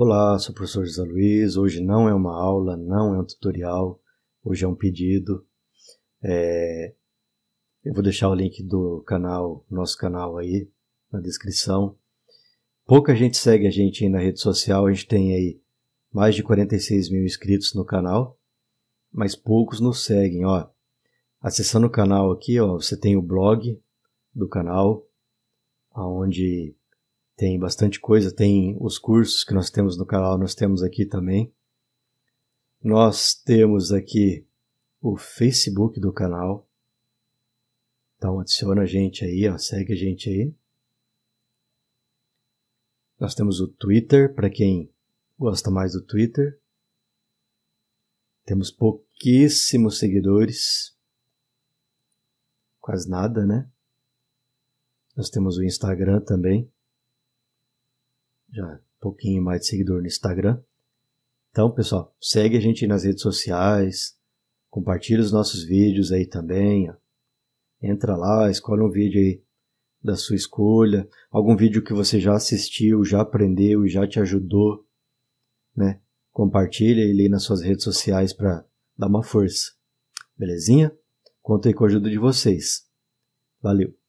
Olá, sou o professor José Luiz. Hoje não é uma aula, não é um tutorial, hoje é um pedido. É... Eu vou deixar o link do canal, nosso canal aí na descrição. Pouca gente segue a gente aí na rede social, a gente tem aí mais de 46 mil inscritos no canal, mas poucos nos seguem, ó. Acessando o canal aqui, ó, você tem o blog do canal, onde tem bastante coisa, tem os cursos que nós temos no canal, nós temos aqui também. Nós temos aqui o Facebook do canal. Então adiciona a gente aí, ó, segue a gente aí. Nós temos o Twitter, para quem gosta mais do Twitter. Temos pouquíssimos seguidores. Quase nada, né? Nós temos o Instagram também já um pouquinho mais de seguidor no Instagram. Então, pessoal, segue a gente nas redes sociais, compartilha os nossos vídeos aí também. Ó. Entra lá, escolhe um vídeo aí da sua escolha, algum vídeo que você já assistiu, já aprendeu e já te ajudou, né? Compartilha ele aí nas suas redes sociais para dar uma força. Belezinha? Conto aí com a ajuda de vocês. Valeu!